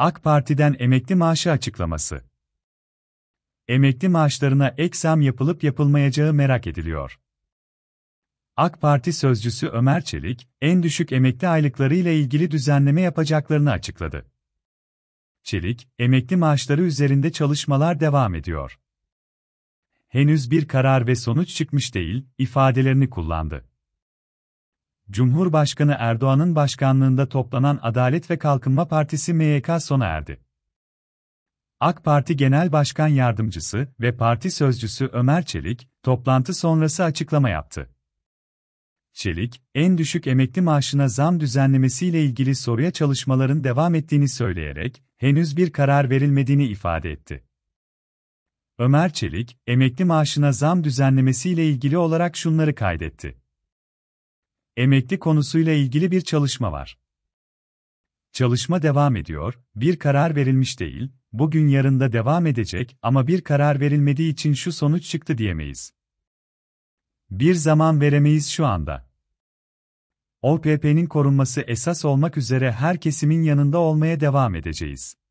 AK Parti'den emekli maaşı açıklaması. Emekli maaşlarına ek zam yapılıp yapılmayacağı merak ediliyor. AK Parti sözcüsü Ömer Çelik, en düşük emekli aylıkları ile ilgili düzenleme yapacaklarını açıkladı. Çelik, emekli maaşları üzerinde çalışmalar devam ediyor. Henüz bir karar ve sonuç çıkmış değil ifadelerini kullandı. Cumhurbaşkanı Erdoğan'ın başkanlığında toplanan Adalet ve Kalkınma Partisi MYK sona erdi. AK Parti Genel Başkan Yardımcısı ve parti sözcüsü Ömer Çelik, toplantı sonrası açıklama yaptı. Çelik, en düşük emekli maaşına zam düzenlemesiyle ilgili soruya çalışmaların devam ettiğini söyleyerek, henüz bir karar verilmediğini ifade etti. Ömer Çelik, emekli maaşına zam düzenlemesiyle ilgili olarak şunları kaydetti. Emekli konusuyla ilgili bir çalışma var. Çalışma devam ediyor, bir karar verilmiş değil, bugün yarında devam edecek ama bir karar verilmediği için şu sonuç çıktı diyemeyiz. Bir zaman veremeyiz şu anda. OPP'nin korunması esas olmak üzere her kesimin yanında olmaya devam edeceğiz.